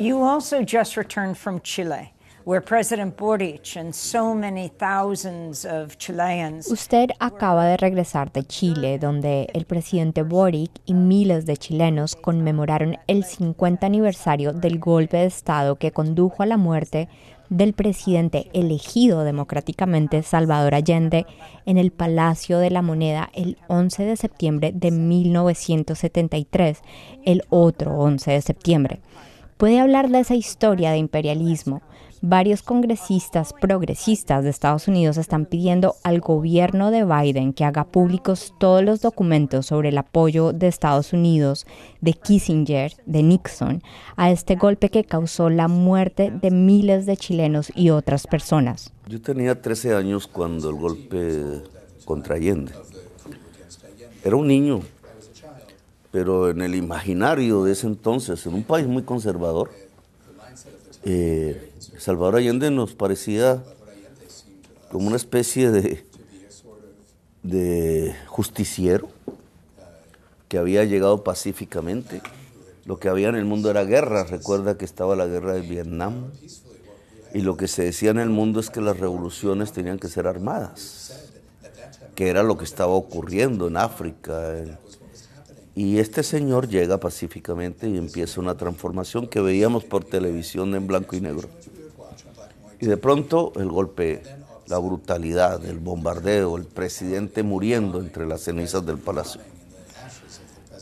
Usted acaba de regresar de Chile, donde el presidente Boric y miles de chilenos conmemoraron el 50 aniversario del golpe de Estado que condujo a la muerte del presidente elegido democráticamente Salvador Allende en el Palacio de la Moneda el 11 de septiembre de 1973, el otro 11 de septiembre puede hablar de esa historia de imperialismo. Varios congresistas progresistas de Estados Unidos están pidiendo al gobierno de Biden que haga públicos todos los documentos sobre el apoyo de Estados Unidos, de Kissinger, de Nixon, a este golpe que causó la muerte de miles de chilenos y otras personas. Yo tenía 13 años cuando el golpe contra Allende. Era un niño, pero en el imaginario de ese entonces, en un país muy conservador, eh, Salvador Allende nos parecía como una especie de, justiciero que había llegado pacíficamente. Lo que había en el mundo era guerra. Recuerda que estaba la guerra de Vietnam. Y lo que se decía en el mundo es que las revoluciones tenían que ser armadas, que era lo que estaba ocurriendo en África, y este señor llega pacíficamente y empieza una transformación que veíamos por televisión en blanco y negro. Y de pronto el golpe, la brutalidad, el bombardeo, el presidente muriendo entre las cenizas del palacio.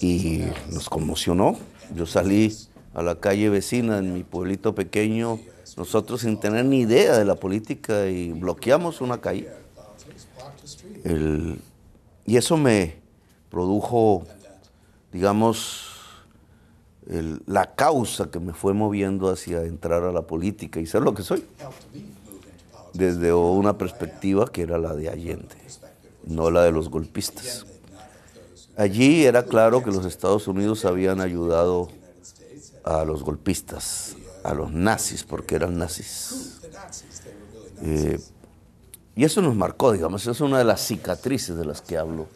Y nos conmocionó. Yo salí a la calle vecina en mi pueblito pequeño, nosotros sin tener ni idea de la política y bloqueamos una calle. y eso me produjo digamos, la causa que me fue moviendo hacia entrar a la política y ser lo que soy. Desde una perspectiva que era la de Allende, no la de los golpistas. Allí era claro que los Estados Unidos habían ayudado a los golpistas, a los nazis, porque eran nazis. Eh, y eso nos marcó, digamos, es una de las cicatrices de las que hablo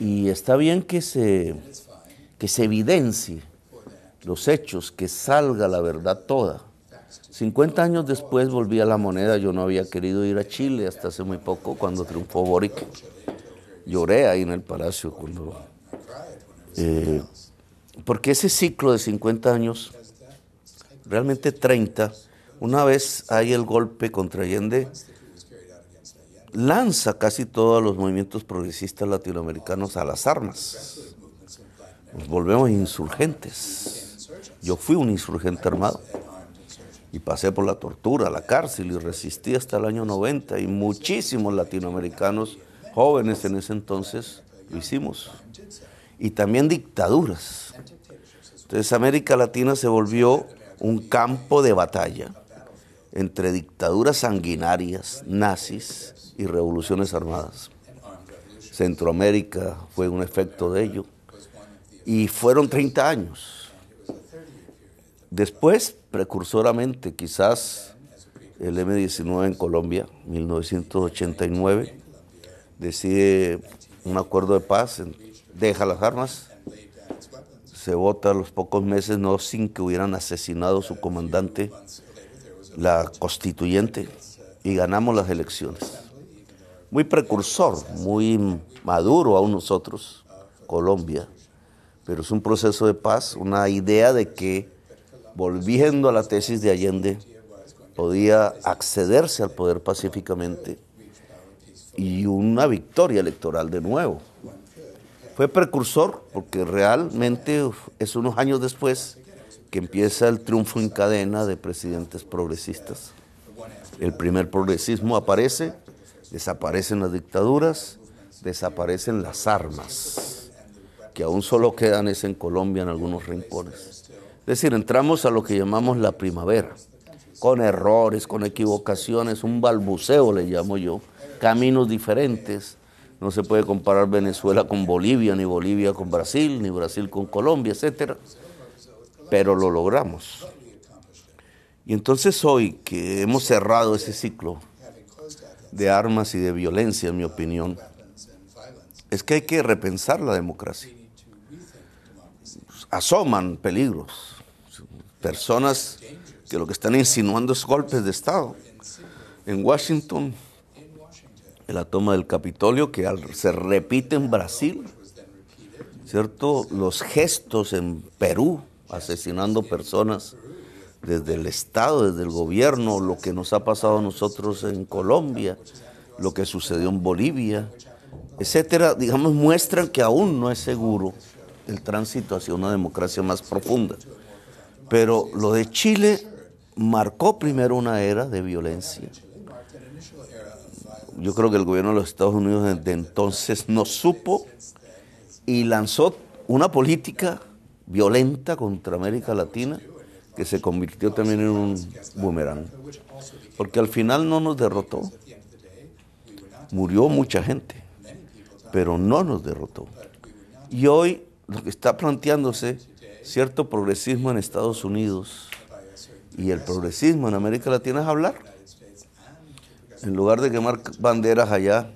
y está bien que se, que se evidencie los hechos, que salga la verdad toda. 50 años después volví a la moneda, yo no había querido ir a Chile hasta hace muy poco cuando triunfó Boric. Lloré ahí en el palacio cuando... Eh, porque ese ciclo de 50 años, realmente 30, una vez hay el golpe contra Allende, lanza casi todos los movimientos progresistas latinoamericanos a las armas. Nos volvemos insurgentes. Yo fui un insurgente armado y pasé por la tortura, la cárcel y resistí hasta el año 90 y muchísimos latinoamericanos jóvenes en ese entonces lo hicimos. Y también dictaduras. Entonces América Latina se volvió un campo de batalla entre dictaduras sanguinarias, nazis y revoluciones armadas. Centroamérica fue un efecto de ello. Y fueron 30 años. Después, precursoramente, quizás el M-19 en Colombia, 1989, decide un acuerdo de paz, deja las armas, se vota a los pocos meses, no sin que hubieran asesinado a su comandante la constituyente y ganamos las elecciones. Muy precursor, muy maduro aún nosotros, Colombia, pero es un proceso de paz, una idea de que volviendo a la tesis de Allende, podía accederse al poder pacíficamente y una victoria electoral de nuevo. Fue precursor porque realmente es unos años después que empieza el triunfo en cadena de presidentes progresistas. El primer progresismo aparece, desaparecen las dictaduras, desaparecen las armas, que aún solo quedan es en Colombia en algunos rincones. Es decir, entramos a lo que llamamos la primavera, con errores, con equivocaciones, un balbuceo le llamo yo, caminos diferentes. No se puede comparar Venezuela con Bolivia, ni Bolivia con Brasil, ni Brasil con Colombia, etcétera pero lo logramos. Y entonces hoy que hemos cerrado ese ciclo de armas y de violencia, en mi opinión, es que hay que repensar la democracia. Asoman peligros, personas que lo que están insinuando es golpes de Estado. En Washington, en la toma del Capitolio, que se repite en Brasil, ¿cierto? Los gestos en Perú, asesinando personas desde el Estado, desde el gobierno, lo que nos ha pasado a nosotros en Colombia, lo que sucedió en Bolivia, etcétera, digamos, muestran que aún no es seguro el tránsito hacia una democracia más profunda. Pero lo de Chile marcó primero una era de violencia. Yo creo que el gobierno de los Estados Unidos desde entonces no supo y lanzó una política violenta contra América Latina que se convirtió también en un boomerang. Porque al final no nos derrotó. Murió mucha gente, pero no nos derrotó. Y hoy lo que está planteándose cierto progresismo en Estados Unidos y el progresismo en América Latina es hablar. En lugar de quemar banderas allá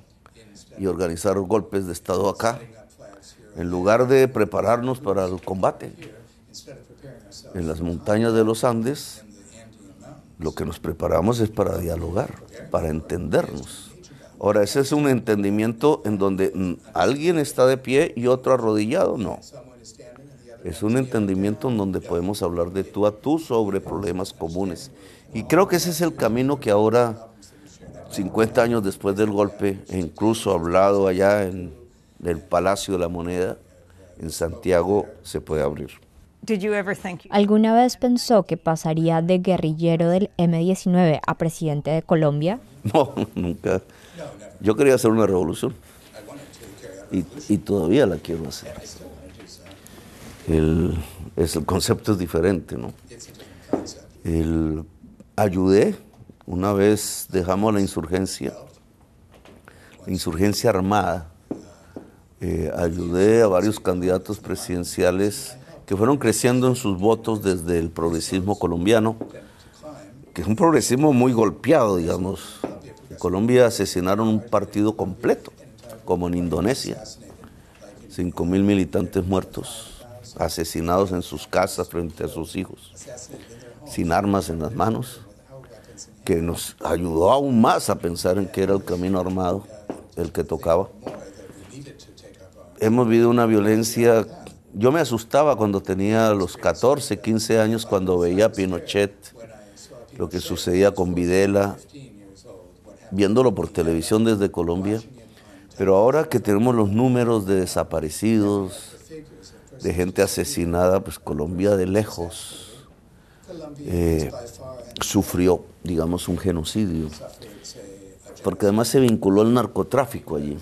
y organizar golpes de Estado acá, en lugar de prepararnos para el combate en las montañas de los Andes, lo que nos preparamos es para dialogar, para entendernos. Ahora, ese es un entendimiento en donde alguien está de pie y otro arrodillado, no. Es un entendimiento en donde podemos hablar de tú a tú sobre problemas comunes. Y creo que ese es el camino que ahora, 50 años después del golpe, e incluso hablado allá en del Palacio de la Moneda en Santiago se puede abrir. ¿Alguna vez pensó que pasaría de guerrillero del M-19 a presidente de Colombia? No, nunca. Yo quería hacer una revolución y, todavía la quiero hacer. El, es, el concepto es diferente, ¿no? ayudé, una vez dejamos la insurgencia, la insurgencia armada, eh, ayudé a varios candidatos presidenciales que fueron creciendo en sus votos desde el progresismo colombiano, que es un progresismo muy golpeado, digamos. En Colombia asesinaron un partido completo, como en Indonesia. mil militantes muertos, asesinados en sus casas frente a sus hijos, sin armas en las manos, que nos ayudó aún más a pensar en que era el camino armado el que tocaba hemos vivido una violencia. Yo me asustaba cuando tenía los 14, 15 años, cuando veía Pinochet, lo que sucedía con Videla, viéndolo por televisión desde Colombia. Pero ahora que tenemos los números de desaparecidos, de gente asesinada, pues Colombia de lejos eh, sufrió, digamos, un genocidio. Porque además se vinculó al narcotráfico allí.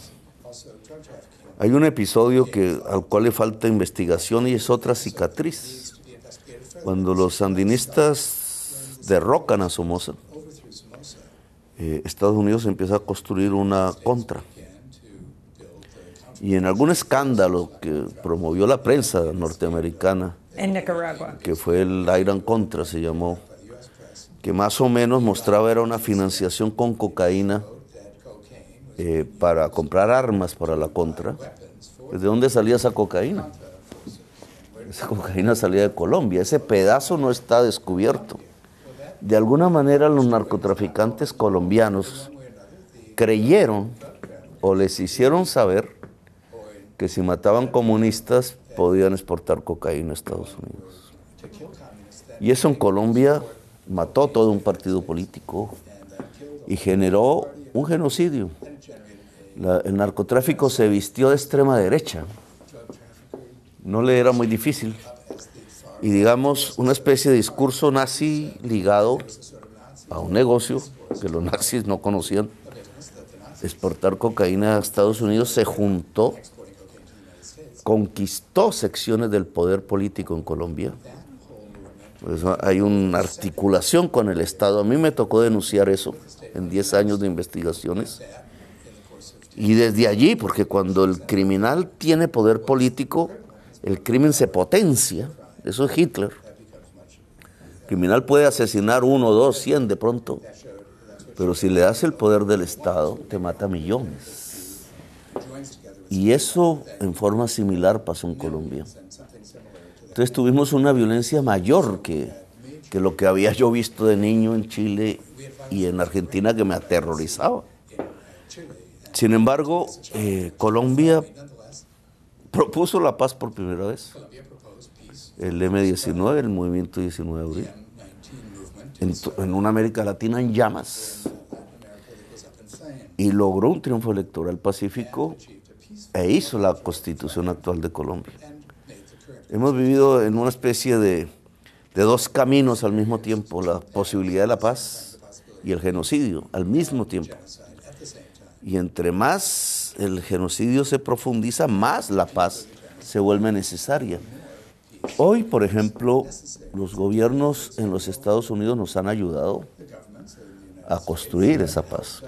Hay un episodio que, al cual le falta investigación y es otra cicatriz. Cuando los sandinistas derrocan a Somoza, eh, Estados Unidos empieza a construir una contra. Y en algún escándalo que promovió la prensa norteamericana, que fue el Iron Contra, se llamó, que más o menos mostraba era una financiación con cocaína eh, para comprar armas para la contra, ¿de dónde salía esa cocaína? Esa cocaína salía de Colombia, ese pedazo no está descubierto. De alguna manera los narcotraficantes colombianos creyeron o les hicieron saber que si mataban comunistas podían exportar cocaína a Estados Unidos. Y eso en Colombia mató todo un partido político y generó un genocidio. el narcotráfico se vistió de extrema derecha. No le era muy difícil. Y digamos, una especie de discurso nazi ligado a un negocio que los nazis no conocían. Exportar cocaína a Estados Unidos se juntó, conquistó secciones del poder político en Colombia. Pues, hay una articulación con el Estado. A mí me tocó denunciar eso en 10 años de investigaciones. Y desde allí, porque cuando el criminal tiene poder político, el crimen se potencia. Eso es Hitler. El criminal puede asesinar uno, dos, cien de pronto. Pero si le das el poder del Estado, te mata millones. Y eso en forma similar pasó en Colombia. Entonces tuvimos una violencia mayor que, que lo que había yo visto de niño en Chile y en Argentina que me aterrorizaba. Sin embargo, eh, Colombia propuso la paz por primera vez. El M19, el movimiento 19 de abril. En, en una América Latina en llamas. Y logró un triunfo electoral pacífico e hizo la constitución actual de Colombia. Hemos vivido en una especie de, de dos caminos al mismo tiempo, la posibilidad de la paz y el genocidio al mismo tiempo. Y entre más el genocidio se profundiza, más la paz se vuelve necesaria. Hoy, por ejemplo, los gobiernos en los Estados Unidos nos han ayudado a construir esa paz.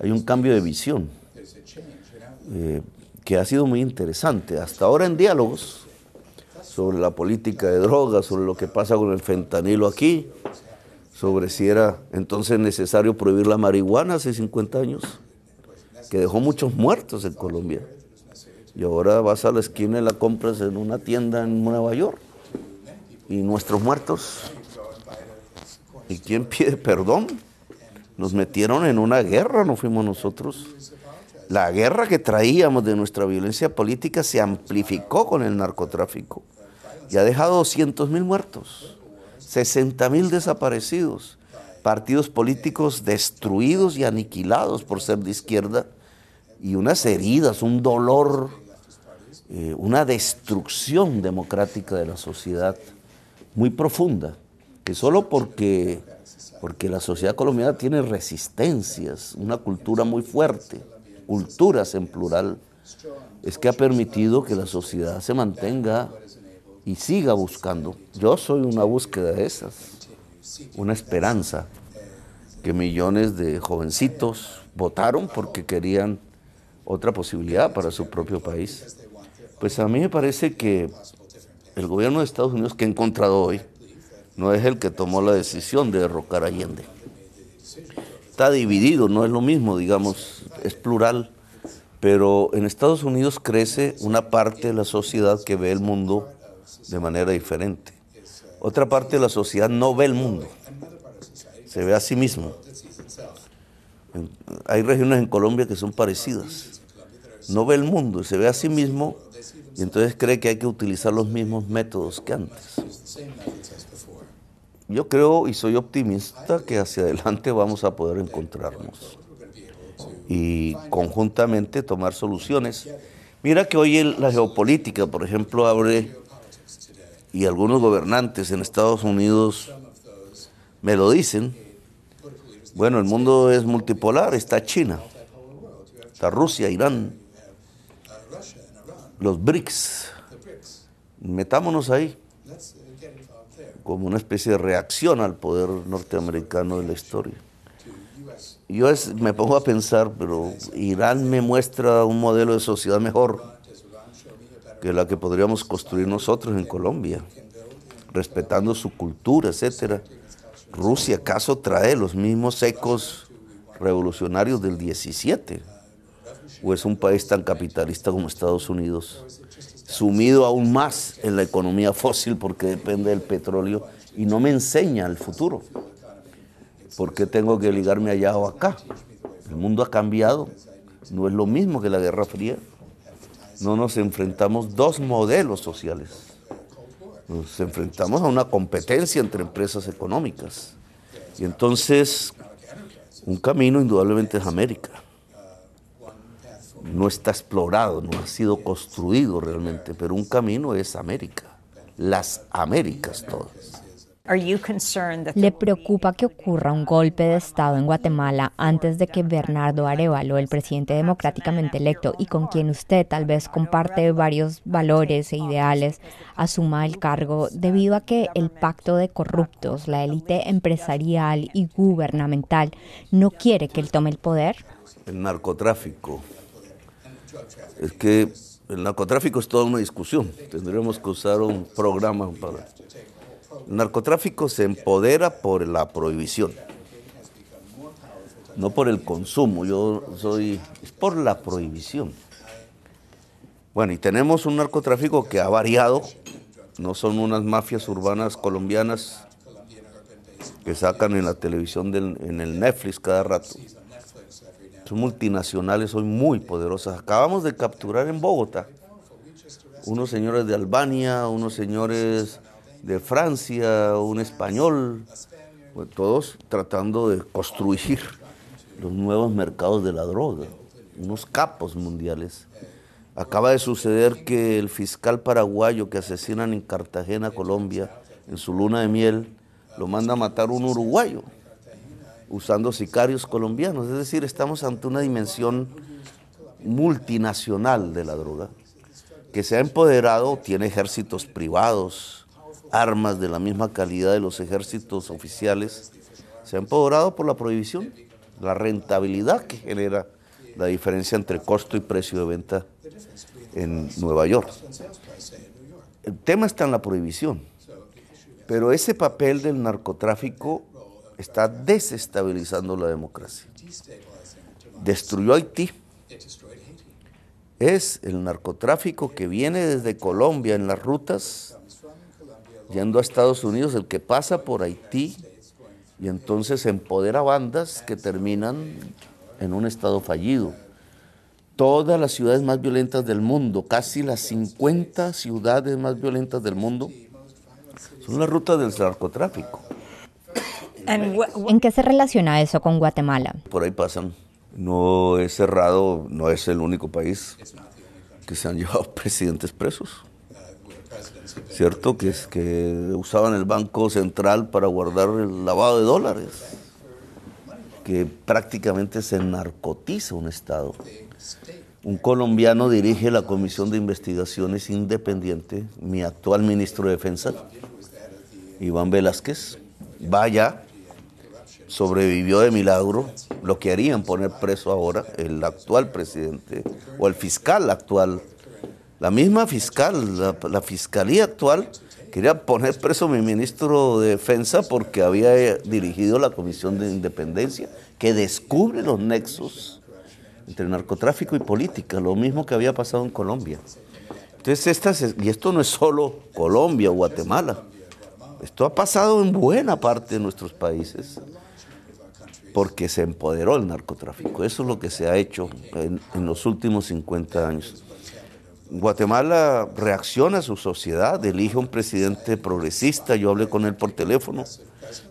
Hay un cambio de visión eh, que ha sido muy interesante. Hasta ahora en diálogos sobre la política de drogas, sobre lo que pasa con el fentanilo aquí, sobre si era entonces necesario prohibir la marihuana hace 50 años, que dejó muchos muertos en Colombia. Y ahora vas a la esquina y la compras en una tienda en Nueva York. Y nuestros muertos. ¿Y quién pide perdón? Nos metieron en una guerra, no fuimos nosotros. La guerra que traíamos de nuestra violencia política se amplificó con el narcotráfico y ha dejado 200 mil muertos. 60.000 mil desaparecidos, partidos políticos destruidos y aniquilados por ser de izquierda, y unas heridas, un dolor, eh, una destrucción democrática de la sociedad muy profunda, que solo porque, porque la sociedad colombiana tiene resistencias, una cultura muy fuerte, culturas en plural, es que ha permitido que la sociedad se mantenga y siga buscando. Yo soy una búsqueda de esas, una esperanza que millones de jovencitos votaron porque querían otra posibilidad para su propio país. Pues a mí me parece que el gobierno de Estados Unidos que he encontrado hoy no es el que tomó la decisión de derrocar a Allende. Está dividido, no es lo mismo, digamos, es plural, pero en Estados Unidos crece una parte de la sociedad que ve el mundo de manera diferente. Otra parte de la sociedad no ve el mundo, se ve a sí mismo. Hay regiones en Colombia que son parecidas. No ve el mundo, se ve a sí mismo y entonces cree que hay que utilizar los mismos métodos que antes. Yo creo y soy optimista que hacia adelante vamos a poder encontrarnos y conjuntamente tomar soluciones. Mira que hoy la geopolítica, por ejemplo, abre y algunos gobernantes en Estados Unidos me lo dicen, bueno, el mundo es multipolar, está China, está Rusia, Irán, los BRICS, metámonos ahí como una especie de reacción al poder norteamericano de la historia. Yo me pongo a pensar, pero Irán me muestra un modelo de sociedad mejor de la que podríamos construir nosotros en Colombia, respetando su cultura, etcétera. Rusia acaso trae los mismos ecos revolucionarios del 17 o es un país tan capitalista como Estados Unidos, sumido aún más en la economía fósil porque depende del petróleo y no me enseña el futuro. ¿Por qué tengo que ligarme allá o acá? El mundo ha cambiado, no es lo mismo que la Guerra Fría no nos enfrentamos dos modelos sociales. Nos enfrentamos a una competencia entre empresas económicas. Y entonces, un camino indudablemente es América. No está explorado, no ha sido construido realmente, pero un camino es América. Las Américas todas. ¿Le preocupa que ocurra un golpe de Estado en Guatemala antes de que Bernardo Arevalo, el presidente democráticamente electo y con quien usted tal vez comparte varios valores e ideales, asuma el cargo debido a que el pacto de corruptos, la élite empresarial y gubernamental, no quiere que él tome el poder? El narcotráfico. Es que el narcotráfico es toda una discusión. Tendremos que usar un programa para el narcotráfico se empodera por la prohibición, no por el consumo. Yo soy. Es por la prohibición. Bueno, y tenemos un narcotráfico que ha variado. No son unas mafias urbanas colombianas que sacan en la televisión, en el Netflix cada rato. Son multinacionales, son muy poderosas. Acabamos de capturar en Bogotá unos señores de Albania, unos señores de Francia, un español, pues, todos tratando de construir los nuevos mercados de la droga, unos capos mundiales. Acaba de suceder que el fiscal paraguayo que asesinan en Cartagena, Colombia, en su luna de miel, lo manda a matar un uruguayo usando sicarios colombianos. Es decir, estamos ante una dimensión multinacional de la droga que se ha empoderado, tiene ejércitos privados, armas de la misma calidad de los ejércitos oficiales, se han empoderado por la prohibición, la rentabilidad que genera la diferencia entre costo y precio de venta en Nueva York. El tema está en la prohibición, pero ese papel del narcotráfico está desestabilizando la democracia. Destruyó Haití. Es el narcotráfico que viene desde Colombia en las rutas yendo a Estados Unidos, el que pasa por Haití y entonces empodera bandas que terminan en un estado fallido. Todas las ciudades más violentas del mundo, casi las 50 ciudades más violentas del mundo, son la ruta del narcotráfico. ¿En qué se relaciona eso con Guatemala? Por ahí pasan. No es cerrado, no es el único país que se han llevado presidentes presos. ¿cierto? Que, es, que usaban el Banco Central para guardar el lavado de dólares, que prácticamente se narcotiza un Estado. Un colombiano dirige la Comisión de Investigaciones Independiente, mi actual ministro de Defensa, Iván Velázquez, vaya, sobrevivió de milagro, lo que harían poner preso ahora, el actual presidente o el fiscal actual la misma fiscal, la, fiscalía actual, quería poner preso a mi ministro de Defensa porque había eh, dirigido la Comisión de Independencia que descubre los nexos entre narcotráfico y política, lo mismo que había pasado en Colombia. Entonces, y esto no es solo Colombia o Guatemala, esto ha pasado en buena parte de nuestros países porque se empoderó el narcotráfico. Eso es lo que se ha hecho en los últimos 50 años. Guatemala reacciona a su sociedad, elige un presidente progresista, yo hablé con él por teléfono,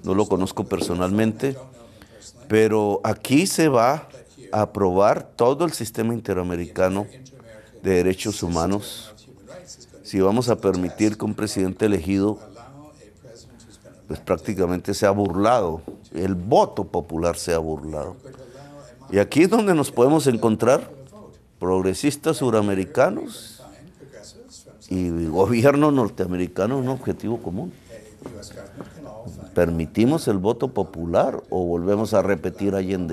no lo conozco personalmente, pero aquí se va a aprobar todo el sistema interamericano de derechos humanos. Si vamos a permitir que un presidente elegido, pues prácticamente se ha burlado, el voto popular se ha burlado. Y aquí es donde nos podemos encontrar progresistas suramericanos y gobierno norteamericano un objetivo común. ¿Permitimos el voto popular o volvemos a repetir Allende?